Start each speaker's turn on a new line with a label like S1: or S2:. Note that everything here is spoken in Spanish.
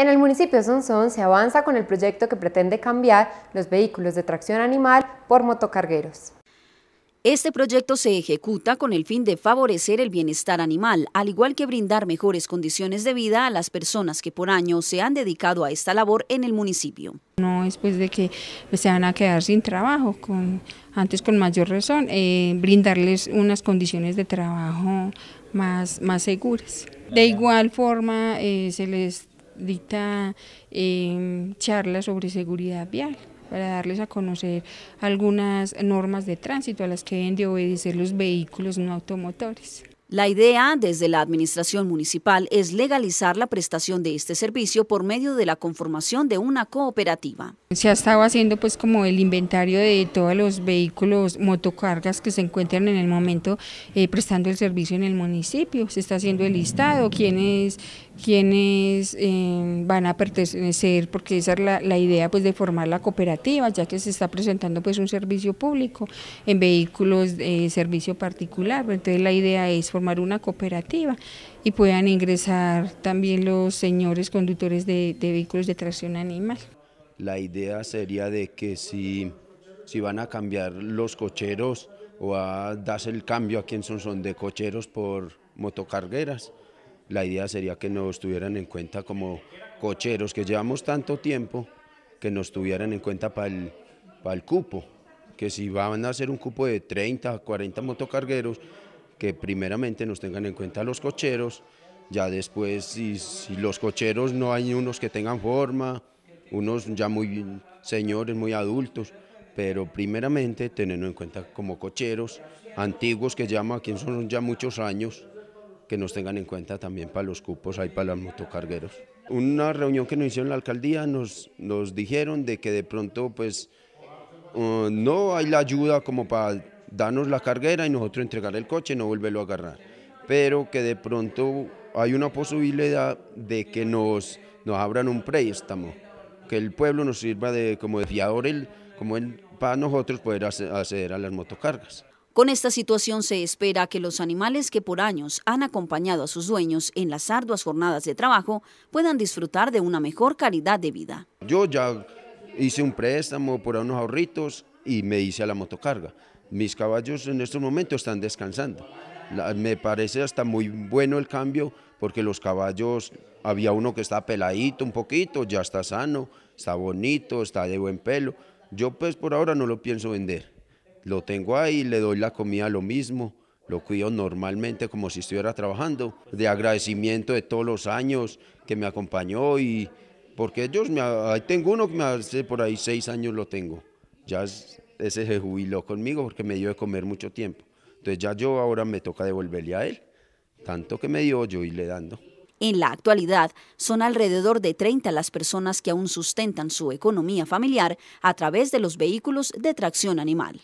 S1: En el municipio de Sonsón se avanza con el proyecto que pretende cambiar los vehículos de tracción
S2: animal por motocargueros. Este proyecto se ejecuta con el fin de favorecer el bienestar animal, al igual que brindar mejores condiciones de vida a las personas que por años se han dedicado a esta labor en el municipio.
S1: No es de que se van a quedar sin trabajo, antes con mayor razón, eh, brindarles unas condiciones de trabajo más, seguras. De igual forma eh, se les dicta eh, charlas sobre seguridad vial para darles a conocer
S2: algunas normas de tránsito a las que deben de obedecer los vehículos no automotores. La idea desde la Administración Municipal es legalizar la prestación de este servicio por medio de la conformación de una cooperativa.
S1: Se ha estado haciendo pues como el inventario de todos los vehículos motocargas que se encuentran en el momento eh, prestando el servicio en el municipio. Se está haciendo el listado, quiénes, quiénes eh, van a pertenecer, porque esa es la, idea pues de formar la cooperativa, ya que se está presentando pues un servicio público en vehículos de servicio particular. Entonces la idea es formar formar una cooperativa y puedan ingresar también los señores conductores de, vehículos de tracción animal.
S3: La idea sería de que si, si van a cambiar los cocheros o a darse el cambio a quien son, son de cocheros por motocargueras, la idea sería que nos tuvieran en cuenta como cocheros que llevamos tanto tiempo, que nos tuvieran en cuenta para el, el cupo, que si van a hacer un cupo de 30, 40 motocargueros, que primeramente nos tengan en cuenta los cocheros, ya después si, los cocheros no hay unos que tengan forma, unos ya muy señores, muy adultos, pero primeramente tenerlo en cuenta como cocheros antiguos que llama, son ya muchos años, que nos tengan en cuenta también para los cupos, hay para los motocargueros. Una reunión que nos hicieron en la alcaldía nos, nos dijeron de que de pronto pues uh, no hay la ayuda como para danos la carguera y nosotros entregar el coche, no volverlo a agarrar. Pero que de pronto hay una posibilidad de que nos, nos abran un préstamo, que el pueblo nos sirva de, como de fiador, el, como el, para nosotros poder acceder a las motocargas.
S2: Con esta situación se espera que los animales que por años han acompañado a sus dueños en las arduas jornadas de trabajo puedan disfrutar de una mejor calidad de vida.
S3: Yo ya hice un préstamo por unos ahorritos y me hice a la motocarga mis caballos en estos momentos están descansando. me parece hasta muy bueno el cambio porque los caballos, había uno que está peladito un poquito, ya está sano, está bonito, está de buen pelo. Yo pues por ahora no lo pienso vender. Lo tengo ahí, le doy la comida lo mismo, lo cuido normalmente como si estuviera trabajando, de agradecimiento de todos los años que me acompañó y porque ellos, me, tengo uno que me hace por ahí seis años lo tengo, ya es, ese se jubiló conmigo porque me dio de comer mucho tiempo. Entonces ya yo ahora me toca devolverle a él. Tanto que me dio yo irle dando.
S2: En la actualidad, son alrededor de 30 las personas que aún sustentan su economía familiar a través de los vehículos de tracción animal.